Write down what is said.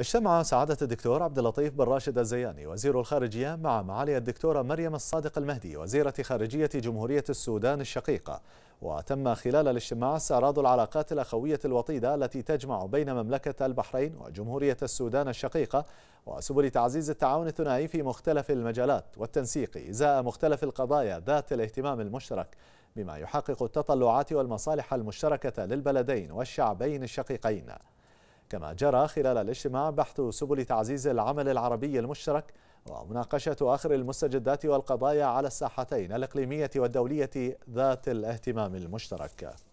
اجتمع سعادة الدكتور عبد اللطيف بن راشد الزياني وزير الخارجية مع معالي الدكتورة مريم الصادق المهدي وزيرة خارجية جمهورية السودان الشقيقة وتم خلال الاجتماع استعراض العلاقات الأخوية الوطيدة التي تجمع بين مملكة البحرين وجمهورية السودان الشقيقة وسبل تعزيز التعاون الثنائي في مختلف المجالات والتنسيق إزاء مختلف القضايا ذات الاهتمام المشترك بما يحقق التطلعات والمصالح المشتركة للبلدين والشعبين الشقيقين كما جرى خلال الاجتماع بحث سبل تعزيز العمل العربي المشترك ومناقشة آخر المستجدات والقضايا على الساحتين الإقليمية والدولية ذات الاهتمام المشترك